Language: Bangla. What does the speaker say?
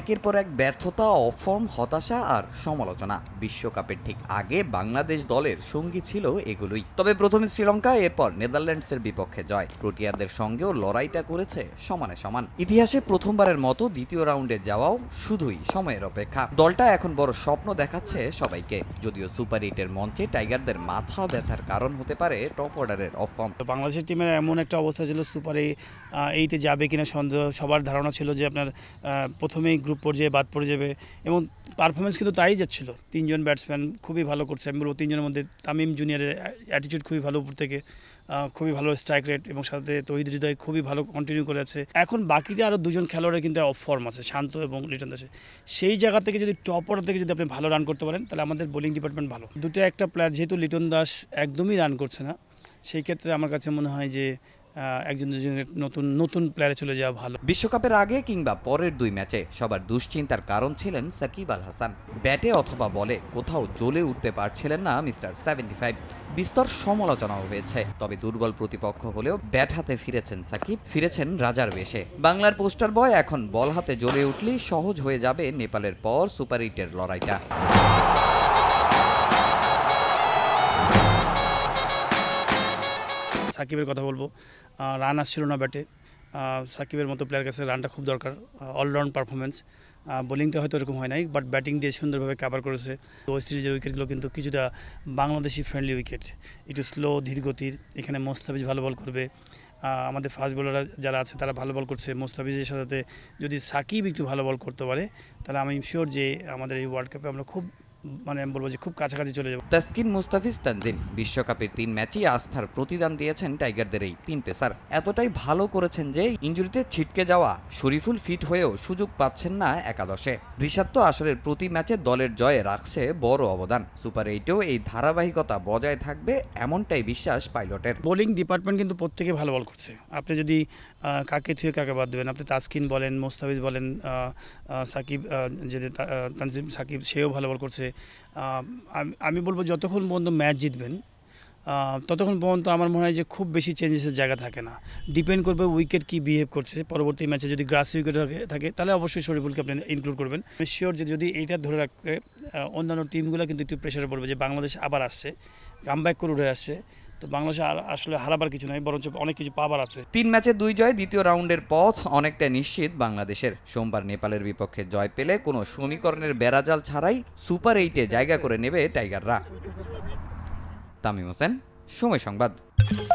একের পর এক ব্যর্থতা অফর্ম হতাশা আর সমালোচনা বিশ্বকাপের ঠিক আগে বাংলাদেশ দলের সঙ্গী ছিল এগুলোই তবে প্রথমে শ্রীলঙ্কা এরপর নেদারল্যান্ডসের বিপক্ষে জয় প্রোটিয়ারদের সঙ্গেও লড়াইটা করেছে সমানে সমান ইতিহাসে প্রথমবারের মতো দ্বিতীয় রাউন্ডে যাওয়াও শুধুই সময়ের অপেক্ষা দলটা এখন বড় স্বপ্ন দেখাচ্ছে সবাইকে যদিও সুপার এইটের মঞ্চে টাইগারদের মাথা ব্যথার কারণ হতে পারে টপ অর্ডারের অফর্ম বাংলাদেশের টিমের এমন একটা অবস্থা ছিল সুপার এইটে যাবে কিনা সন্দেহ সবার ধারণা ছিল যে আপনার প্রথমেই অনেক গ্রুপ পর্যায়ে বাদ পড়ে যাবে এবং পারফরমেন্স কিন্তু তাই যাচ্ছিল তিনজন ব্যাটসম্যান খুবই ভালো করছে আমি বলবো তিনজনের মধ্যে তামিম জুনিয়রের অ্যাটিটিউড খুবই ভালো উপর থেকে খুবই ভালো স্ট্রাইক রেট এবং সাথে তহিদ হৃদয় খুবই ভালো কন্টিনিউ করে আছে এখন বাকিতে আরও দুজন খেলোয়াড়ের কিন্তু অফ ফর্ম আছে শান্ত এবং লিটন দাসে সেই জায়গা থেকে যদি টপ অর্ডার থেকে যদি আপনি ভালো রান করতে পারেন তাহলে আমাদের বোলিং ডিপার্টমেন্ট ভালো দুটো একটা প্লেয়ার যেহেতু লিটন দাস একদমই রান করছে না সেই ক্ষেত্রে আমার কাছে মনে হয় যে একজন দুজনের নতুন নতুন প্লেয়ারে চলে যাওয়া ভালো বিশ্বকাপের আগে কিংবা পরের দুই ম্যাচে সবার দুশ্চিন্তার কারণ ছিলেন সাকিব আল হাসান ব্যাটে অথবা বলে কোথাও জ্বলে উঠতে পারছিলেন না মিস্টার সেভেন্টি ফাইভ বিস্তর সমালোচনাও হয়েছে তবে দুর্বল প্রতিপক্ষ হলেও ব্যাট হাতে ফিরেছেন সাকিব ফিরেছেন রাজার বেশে বাংলার পোস্টার বয় এখন বল হাতে জ্বলে উঠলেই সহজ হয়ে যাবে নেপালের পর সুপার এইটের লড়াইটা সাকিবের কথা বলবো রান আসছিল না ব্যাটে সাকিবের মতো প্লেয়ার কাছে রানটা খুব দরকার অলরাউন্ড পারফরমেন্স বোলিংটা হয়তো এরকম হয় নাই বাট ব্যাটিং দিয়ে সুন্দরভাবে কাভার করেছে ওয়েস্ট সিরিজের উইকেটগুলো কিন্তু কিছুটা বাংলাদেশি ফ্রেন্ডলি উইকেট একটু স্লো ধীর গতির এখানে মোস্তাফিজ ভালো বল করবে আমাদের ফাস্ট বোলাররা যারা আছে তারা ভালো বল করছে মোস্তাফিজের সাথে যদি সাকিব একটু ভালো বল করতে পারে তাহলে আমি শিওর যে আমাদের এই ওয়ার্ল্ড কাপে আমরা খুব মানে আমি বলবো যে খুব কাছাকাছি চলে যাবে তাসকিন মুস্তাফিজ তানজিম বিশ্বকাপের তিন ম্যাচই আস্থার প্রতিদান দিয়েছেন টাইগারদের এই তিন পেসার এতটাই ভালো করেছেন যে ইঞ্জুরিতে ছিটকে যাওয়া শরীফুল ফিট হয়েও সুযোগ পাচ্ছেন না একাদশে ঋষাত্ত আসরের প্রতি ম্যাচে দলের জয়ে রাখছে বড় অবদান সুপার এইটেও এই ধারাবাহিকতা বজায় থাকবে এমনটাই বিশ্বাস পাইলটের বোলিং ডিপার্টমেন্ট কিন্তু প্রত্যেকে ভালো বল করছে আপনি যদি কাকে থুয়ে কাকে বাদ দেবেন আপনি তাসকিন বলেন মোস্তাফিজ বলেন সাকিব যে তানজিম সাকিব সেও ভালো বল করছে আমি বলবো যতক্ষণ পর্যন্ত ম্যাচ জিতবেন ততক্ষণ পর্যন্ত আমার মনে হয় যে খুব বেশি চেঞ্জেসের জায়গা থাকে না ডিপেন্ড করবে উইকেট কি বিহেভ করছে পরবর্তী ম্যাচে যদি গ্রাস উইকেট থাকে তাহলে অবশ্যই শরীফুলকে আপনি ইনক্লুড করবেন শিওর যে যদি এইটা ধরে রাখতে অন্যান্য টিমগুলো কিন্তু একটু প্রেশারে পড়বে যে বাংলাদেশ আবার আসছে কাম করে উঠে আসছে তো বাংলাদেশে আসলে হারাবার কিছু নাই বরঞ্চ অনেক কিছু পাবার আছে তিন ম্যাচে দুই জয় দ্বিতীয় রাউন্ডের পথ অনেকটা নিশ্চিত বাংলাদেশের সোমবার নেপালের বিপক্ষে জয় পেলে কোনো সমীকরণের বেড়াজাল ছাড়াই সুপার এইটে জায়গা করে নেবে টাইগাররা তামিম হোসেন সময় সংবাদ